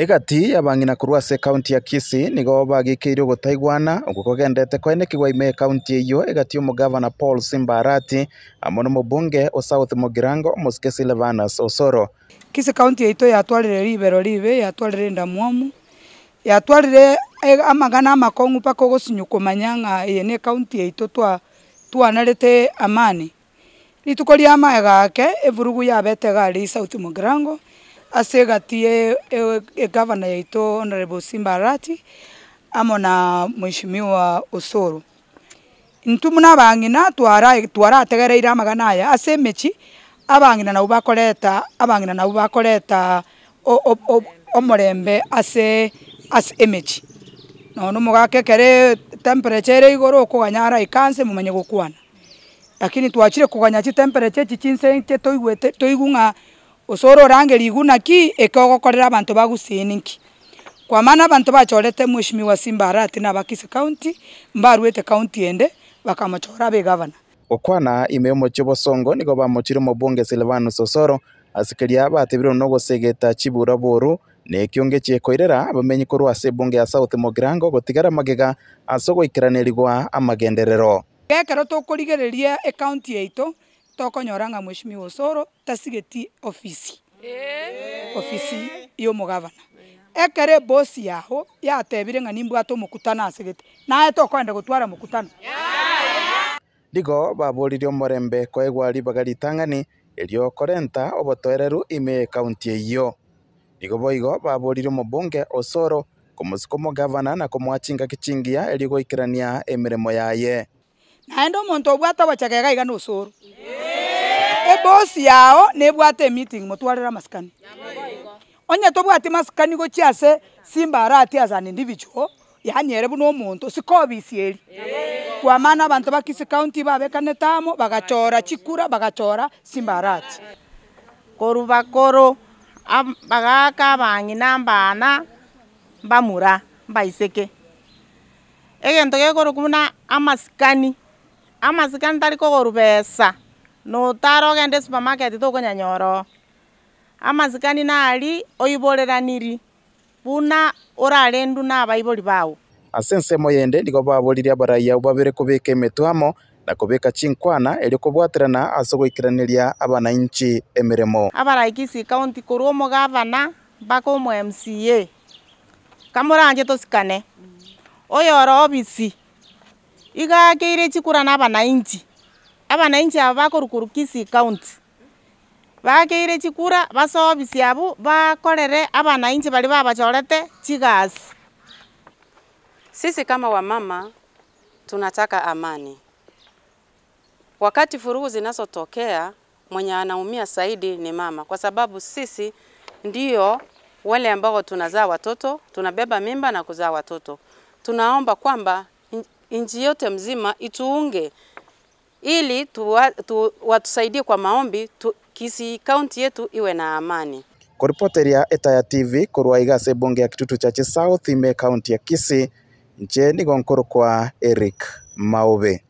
igati abang'ina kurwase kaunti ya kisi nigo bagikiirwe gutaiguana uguo kugendete koiniki gwa ime kaunti iyo igati omugavana paul simbarati amo na mubunge osouth mugirango musike silvanus osoro kisi kaunti yaitu yatwarire libero libe yatwarire ndamuomu yatwarire e, amagana amakong'u paka ogosinyu kumanya yene eye ni ekaunti yaitu twa twanarete amani rituko ria maega ake evurugu yabete gari south mugirango acegatie e, e gavana yaitå honorable Simba Arati amo na mheshimiwa Osoro ntumuna bang'ina twara twarategereire amagana aya ase emechi abang'ina nabo bakoreta abang'ina nabo bakoreta omorembe ase ase emechi nono mogake kere temperature ere igoro okoganya araikanse mumenye gokwana lakini twachire koganya chi temperature echi chinse toigung'a osoro range riguna ki ekogokorera abantu bagusini nki kwa maana abantu bachorete mheshimiwa Simba Arati na Bakisi County mbaruete county ende bakamochora be governor okwana imeomochia bosongo nigo bamochire mobunge Silvanus Osoro asikeria batebirwe nogosegeta chibura boru kyonge che chiekoirera bamenyi ko ase bonge ya South mogrango gotigara magega asogo ikiranirwa amagenderero gekero tokorigereria ekaunti yaito tokonyoranga mwishimiwa usoro tasigetie ofisi eh. ofisi yo mugavana ekere bosi yaho yatebire ng'a nimbwate omokutano asegete naye tokwenda gotwara mokutano nigo babũrire omorembe koegwa ribaga ritang'ani eriokorenta obotoereru ime ekaunti eywo nigo boigo babũrire omobunge osoro komosika omogavana na komwachinga kichingia erigoikerania emeremo yaye naende omonto obwate obochegega iga na osoro yeah bosi yao nebwate meeting mutwarira maskani onye tobwati maskani gochiase simba arati as an individual yanyere buno omonto sikobisieri kwa maana abantu bakisi county babekanetamo bagachora chikura bagachora simba arati koru bakoro bagaka bang'ina mbana mbamura mbaiseke egento gekoro kuna amasikani amasikani tariko goru taro gende supermarket tukunyanyora amasikani naali oiboreraniri buna urarendu na abaibori bawu ase ensemo yende nigo baaboririe abaraiau babere kubika emitwamo na kubeka chinkwana eri kubwaterana ase goikiraniria abananchi emiremo abaraikisi county korwa omogavana bako mu mca kamoranje tosikane oyo obisi igakeire chikurana abana inchi abananchi aba bakorukwa rukisi county bakeire chikura basoa abu bakorere abananchi bari babachorete chigasi sisi kama wamama tunataka amani wakati furugu zinazotokea mwenye anaumia zaidi ni mama kwa sababu sisi ndio wale ambao tunazaa watoto tunabeba mimba na kuzaa watoto tunaomba kwamba nchi yote mzima ituunge ili tuwa, tu, watusaidie kwa maombi tu, kisi kaunti yetu iwe na amani. Kwa ripoti ya Etaya TV kurwa igase bunge ya Kitutu Chache South ime kaunti ya Kisii ncheni Gonkuru kwa Eric Maube.